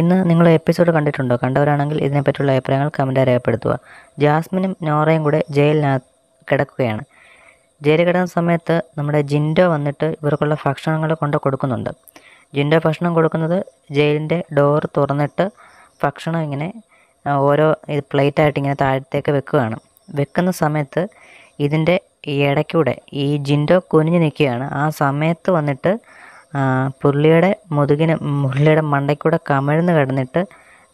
ഇന്ന് നിങ്ങൾ എപ്പിസോഡ് കണ്ടിട്ടുണ്ടോ കണ്ടവരാണെങ്കിൽ ഇതിനെപ്പറ്റിയുള്ള അഭിപ്രായങ്ങൾ കമൻറ്റായി രേഖപ്പെടുത്തുക ജാസ്മിനും നോറയും കൂടെ ജയിലിനകത്ത് കിടക്കുകയാണ് ജയിലിൽ കിടക്കുന്ന സമയത്ത് നമ്മുടെ ജിൻഡോ വന്നിട്ട് ഇവർക്കുള്ള ഭക്ഷണങ്ങൾ കൊണ്ട് കൊടുക്കുന്നുണ്ട് ജിൻഡോ ഭക്ഷണം കൊടുക്കുന്നത് ജയിലിൻ്റെ ഡോർ തുറന്നിട്ട് ഭക്ഷണം ഇങ്ങനെ ഓരോ പ്ലേറ്റായിട്ട് ഇങ്ങനെ താഴത്തേക്ക് വെക്കുകയാണ് വെക്കുന്ന സമയത്ത് ഇതിൻ്റെ ഇടയ്ക്കൂടെ ഈ ജിൻഡോ കുനിഞ്ഞ് നിൽക്കുകയാണ് ആ സമയത്ത് വന്നിട്ട് പുള്ളിയുടെ മുതുകിന് മുള്ളിയുടെ മണ്ടയ്ക്കൂടെ കമിഴ്ന്ന് കിടന്നിട്ട്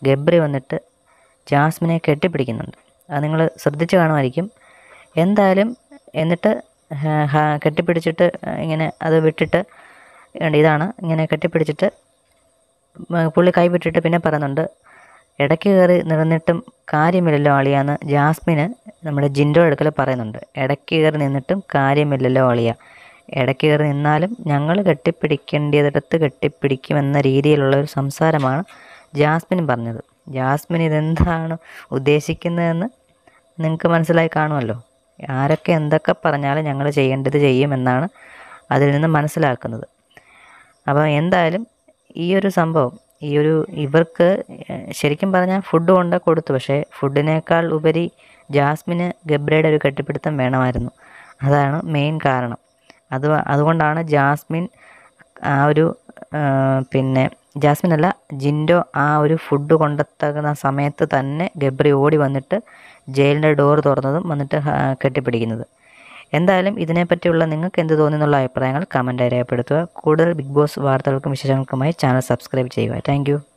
ഗബ്രി വന്നിട്ട് ജാസ്മിനെ കെട്ടിപ്പിടിക്കുന്നുണ്ട് അത് നിങ്ങൾ ശ്രദ്ധിച്ച് കാണുമായിരിക്കും എന്തായാലും എന്നിട്ട് കെട്ടിപ്പിടിച്ചിട്ട് ഇങ്ങനെ അത് വിട്ടിട്ട് ഇതാണ് ഇങ്ങനെ കെട്ടിപ്പിടിച്ചിട്ട് പുള്ളി കൈവിട്ടിട്ട് പിന്നെ പറയുന്നുണ്ട് ഇടയ്ക്ക് കയറി നിന്നിട്ടും കാര്യമില്ലല്ലോ അളിയാന്ന് ജാസ്മിന് നമ്മുടെ ജിൻഡോ അടുക്കൽ പറയുന്നുണ്ട് ഇടയ്ക്ക് കയറി നിന്നിട്ടും കാര്യമില്ലല്ലോ അളിയ ഇടയ്ക്ക് കയറി നിന്നാലും ഞങ്ങൾ കെട്ടിപ്പിടിക്കേണ്ടിയതിടത്ത് കെട്ടിപ്പിടിക്കുമെന്ന രീതിയിലുള്ള ഒരു സംസാരമാണ് ജാസ്മിൻ പറഞ്ഞത് ജാസ്മിൻ ഇതെന്താണ് ഉദ്ദേശിക്കുന്നതെന്ന് നിങ്ങൾക്ക് മനസ്സിലായി കാണുമല്ലോ ആരൊക്കെ എന്തൊക്കെ പറഞ്ഞാലും ഞങ്ങൾ ചെയ്യേണ്ടത് ചെയ്യുമെന്നാണ് അതിൽ നിന്ന് മനസ്സിലാക്കുന്നത് അപ്പോൾ എന്തായാലും ഈ ഒരു സംഭവം ഈ ഒരു ഇവർക്ക് ശരിക്കും പറഞ്ഞാൽ ഫുഡ് കൊണ്ട് കൊടുത്തു പക്ഷേ ഫുഡിനേക്കാൾ ഉപരി ജാസ്മിന് ഗബ്രയുടെ ഒരു കെട്ടിപ്പിടുത്തം വേണമായിരുന്നു അതാണ് മെയിൻ കാരണം അത് അതുകൊണ്ടാണ് ജാസ്മിൻ ആ ഒരു പിന്നെ ജാസ്മിൻ അല്ല ജിൻഡോ ആ ഒരു ഫുഡ് കൊണ്ടെത്തുന്ന സമയത്ത് തന്നെ ഗബ്രി ഓടി വന്നിട്ട് ജയിലിൻ്റെ ഡോർ തുറന്നതും വന്നിട്ട് കെട്ടിപ്പിടിക്കുന്നത് എന്തായാലും ഇതിനെപ്പറ്റിയുള്ള നിങ്ങൾക്ക് എന്ത് തോന്നി എന്നുള്ള അഭിപ്രായങ്ങൾ കമൻറ്റ് രേഖപ്പെടുത്തുക കൂടുതൽ ബിഗ് ബോസ് വാർത്തകൾക്കും വിശേഷങ്ങൾക്കുമായി ചാനൽ സബ്സ്ക്രൈബ് ചെയ്യുക താങ്ക്